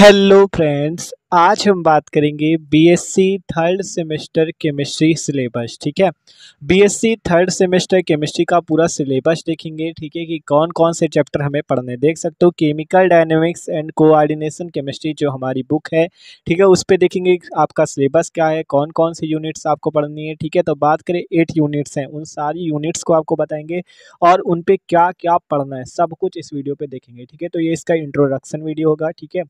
hello friends आज हम बात करेंगे BSc third semester chemistry syllabus ठीक है बीएससी थर्ड सेमेस्टर केमिस्ट्री का पूरा सिलेबस देखेंगे ठीक है कि कौन कौन से चैप्टर हमें पढ़ने देख सकते हो chemical dynamics and coordination chemistry जो हमारी बुक है ठीक है उस पर देखेंगे आपका सिलेबस क्या है कौन कौन से यूनिट्स आपको पढ़नी है ठीक है तो बात करें एट यूनिट्स हैं उन सारी यूनिट्स को आपको बताएंगे और उन पर क्या क्या पढ़ना है सब कुछ इस वीडियो पर देखेंगे ठीक है तो ये इसका इंट्रोडक्शन वीडियो होगा ठीक है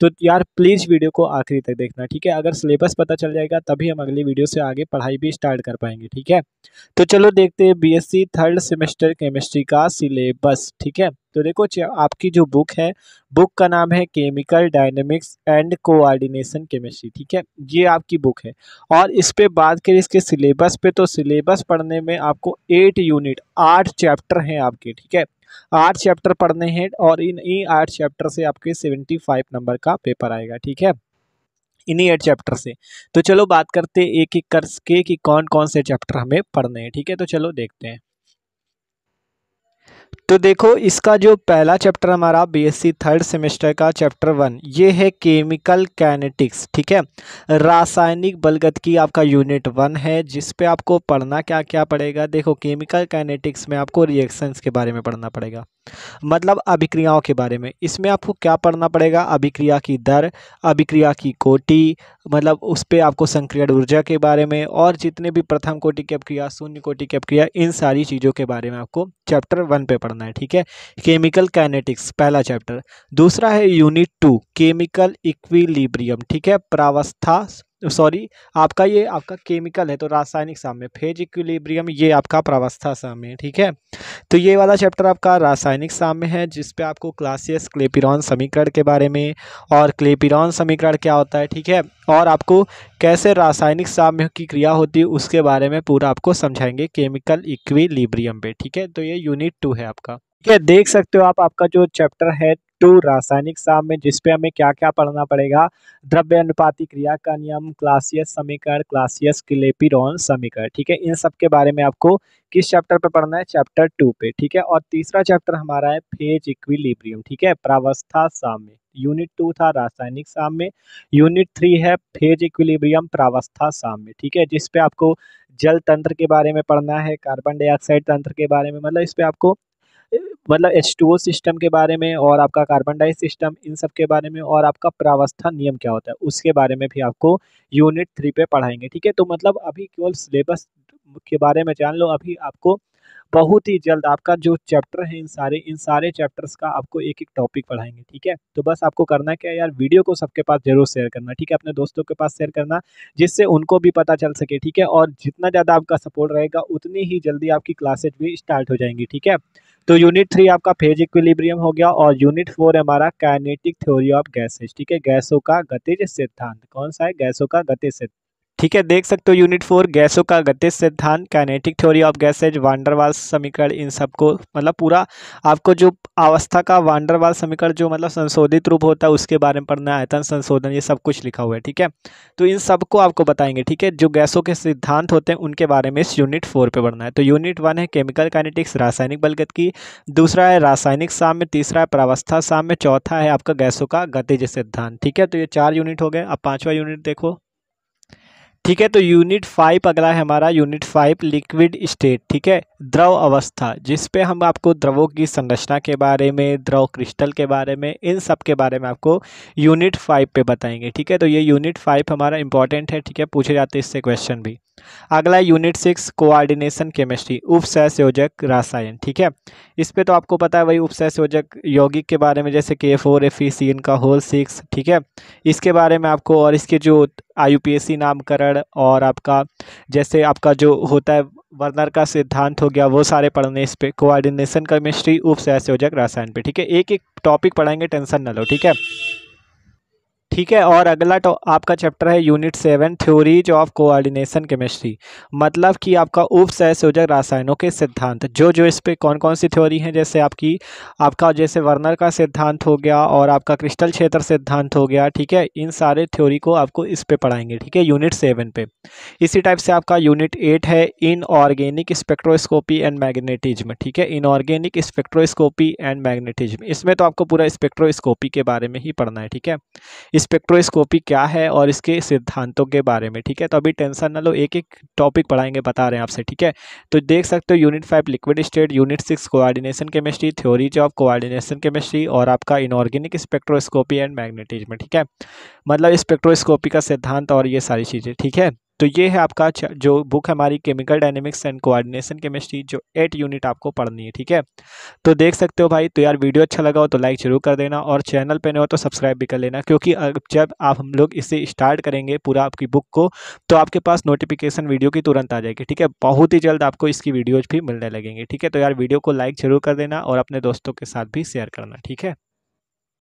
तो यार प्लीज़ वीडियो को आखिरी तक देखना ठीक है अगर सिलेबस पता चल जाएगा तभी हम अगली वीडियो से आगे पढ़ाई भी स्टार्ट कर पाएंगे ठीक है तो चलो देखते हैं बीएससी थर्ड सेमेस्टर केमिस्ट्री का सिलेबस ठीक है तो देखो आपकी जो बुक है बुक का नाम है chemical dynamics and coordination chemistry ठीक है ये आपकी बुक है और इस पर बात करें इसके सिलेबस पे तो सिलेबस पढ़ने में आपको एट यूनिट आठ चैप्टर हैं आपके ठीक है आठ चैप्टर पढ़ने हैं और इन ई आठ चैप्टर से आपके सेवेंटी फाइव नंबर का पेपर आएगा ठीक है इन्हीं एट चैप्टर से तो चलो बात करते एक एक कर के कि कौन कौन से चैप्टर हमें पढ़ने हैं ठीक है तो चलो देखते हैं तो देखो इसका जो पहला चैप्टर हमारा बीएससी थर्ड सेमेस्टर का चैप्टर वन ये है केमिकल कैनेटिक्स ठीक है रासायनिक बलगत की आपका यूनिट वन है जिस पे आपको पढ़ना क्या क्या पड़ेगा देखो केमिकल कैनेटिक्स में आपको रिएक्शंस के बारे में पढ़ना पड़ेगा मतलब अभिक्रियाओं के बारे में इसमें आपको क्या पढ़ना पड़ेगा अभिक्रिया की दर अभिक्रिया की कोटि मतलब उस पर आपको संक्रियण ऊर्जा के बारे में और जितने भी प्रथम कोटि की अपक्रिया शून्य कोटि की अपक्रिया इन सारी चीज़ों के बारे में आपको चैप्टर वन पे पढ़ना करना है ठीक है केमिकल काइनेटिक्स पहला चैप्टर दूसरा है यूनिट टू केमिकल इक्विलिब्रियम ठीक है प्रावस्था सॉरी आपका ये आपका केमिकल है तो रासायनिक साम्य फेज इक्विलिब्रियम ये आपका प्रावस्था साम्य है ठीक है तो ये वाला चैप्टर आपका रासायनिक साम्य है जिसपे आपको क्लासियस क्लेपिरॉन समीकरण के बारे में और क्लेपिरॉन समीकरण क्या होता है ठीक है और आपको कैसे रासायनिक साम्य की क्रिया होती है उसके बारे में पूरा आपको समझाएंगे केमिकल इक्विलिब्रियम पे ठीक है तो ये यूनिट टू है आपका ठीक है देख सकते हो आप आपका जो चैप्टर है टू रासायनिक साम में जिसपे हमें क्या क्या पढ़ना पड़ेगा द्रव्य अनुपाती क्रिया का नियम क्लासियस समीकरण क्लासियस क्लेपिरोन समीकरण ठीक है इन सब के बारे में आपको किस चैप्टर पे पढ़ना है चैप्टर टू पे ठीक है और तीसरा चैप्टर हमारा है फेज इक्विलिब्रियम ठीक है प्रावस्था साम्य यूनिट टू था रासायनिक साम्य यूनिट थ्री है फेज इक्विलिब्रियम प्रावस्था साम्य ठीक है जिसपे आपको जल तंत्र के बारे में पढ़ना है कार्बन डाइऑक्साइड तंत्र के बारे में मतलब इस पर आपको मतलब एच सिस्टम के बारे में और आपका कार्बन डाई सिस्टम इन सब के बारे में और आपका प्रावस्था नियम क्या होता है उसके बारे में भी आपको यूनिट थ्री पे पढ़ाएंगे ठीक है तो मतलब अभी केवल सिलेबस के बारे में जान लो अभी आपको बहुत ही जल्द आपका जो चैप्टर है इन सारे इन सारे चैप्टर्स का आपको एक एक टॉपिक पढ़ाएंगे ठीक है तो बस आपको करना क्या है यार वीडियो को सबके पास जरूर शेयर करना ठीक है अपने दोस्तों के पास शेयर करना जिससे उनको भी पता चल सके ठीक है और जितना ज़्यादा आपका सपोर्ट रहेगा उतनी ही जल्दी आपकी क्लासेज भी स्टार्ट हो जाएंगी ठीक है तो यूनिट थ्री आपका फेज इक्विलिब्रियम हो गया और यूनिट फोर हमारा काइनेटिक थ्योरी ऑफ गैसेज ठीक है गैसों का गतिज सिद्धांत कौन सा है गैसों का गतिज सिद्धांत ठीक है देख सकते हो यूनिट फोर गैसों का गतिज सिद्धांत kinetic theory of gases Van der Waals समीकरण इन सबको मतलब पूरा आपको जो अवस्था का वांडरवाल समीकरण जो मतलब संशोधित रूप होता है उसके बारे में पढ़ना आयतन संशोधन ये सब कुछ लिखा हुआ है ठीक है तो इन सबको आपको बताएंगे ठीक है जो गैसों के सिद्धांत होते हैं उनके बारे में इस यूनिट फोर पर पढ़ना है तो यूनिट वन है केमिकल कैनेटिक्स रासायनिक बलगत की दूसरा है रासायनिक साम्य तीसरा है प्रावस्था साम्य चौथा है आपका गैसों का गतिज सिद्धांत ठीक है तो ये चार यूनिट हो गए अब पाँचवा यूनिट देखो ठीक है तो यूनिट फाइव अगला है हमारा यूनिट फाइव लिक्विड स्टेट ठीक है द्रव अवस्था जिस पे हम आपको द्रवों की संरचना के बारे में द्रव क्रिस्टल के बारे में इन सब के बारे में आपको यूनिट फाइव पे बताएंगे ठीक है तो ये यूनिट फाइव हमारा इंपॉर्टेंट है ठीक है पूछे जाते हैं इससे क्वेश्चन भी अगला यूनिट सिक्स कोऑर्डिनेशन केमिस्ट्री उपसह संयोजक रासायन ठीक है इस पे तो आपको पता है वही उपसह यौगिक के बारे में जैसे के फोर एफ ई सी इनका होल सिक्स ठीक है इसके बारे में आपको और इसके जो आई नामकरण और आपका जैसे आपका जो होता है वर्नर का सिद्धांत हो गया वो सारे पढ़ने इस पर कोआर्डिनेशन केमिस्ट्री उपसह संयोजक रासायन पर ठीक है एक एक टॉपिक पढ़ाएंगे टेंशन न लो ठीक है ठीक है और अगला तो आपका चैप्टर है unit seven theories of coordination chemistry मतलब कि आपका उप सहसोजक रासायनों के सिद्धांत जो जो इस पर कौन कौन सी थ्योरी हैं जैसे आपकी आपका जैसे वर्नर का सिद्धांत हो गया और आपका क्रिस्टल क्षेत्र सिद्धांत हो गया ठीक है इन सारे थ्योरी को आपको इस पर पढ़ाएंगे ठीक है यूनिट सेवन पे इसी टाइप से आपका यूनिट एट है इनऑर्गेनिक स्पेक्ट्रोस्कोपी एंड मैग्नेटिज्म ठीक है इनऑर्गेनिक स्पेक्ट्रोस्कोपी एंड मैग्नेटिज्म इसमें तो आपको पूरा स्पेक्ट्रोस्कोपी के बारे में ही पढ़ना है ठीक है स्पेक्ट्रोस्कोपी क्या है और इसके सिद्धांतों के बारे में ठीक है तो अभी टेंशन ना लो एक एक टॉपिक पढ़ाएंगे बता रहे हैं आपसे ठीक है तो देख सकते हो unit five liquid state unit six coordination chemistry theory of coordination chemistry और आपका इनऑर्गेनिक स्पेक्ट्रोस्कोपी एंड मैग्नेटिज्म ठीक है मतलब स्पेक्ट्रोस्कोपी का सिद्धांत और ये सारी चीज़ें ठीक है तो ये है आपका जो बुक हमारी chemical dynamics and coordination chemistry जो एट यूनिट आपको पढ़नी है ठीक है तो देख सकते हो भाई तो यार वीडियो अच्छा लगा हो तो लाइक जरूर कर देना और चैनल पर नहीं हो तो सब्सक्राइब भी कर लेना क्योंकि जब आप हम लोग इसे स्टार्ट करेंगे पूरा आपकी बुक को तो आपके पास नोटिफिकेशन वीडियो की तुरंत आ जाएगी ठीक है बहुत ही जल्द आपको इसकी वीडियोज भी मिलने लगेंगे ठीक है तो यार वीडियो को लाइक जरूर कर देना और अपने दोस्तों के साथ भी शेयर करना ठीक है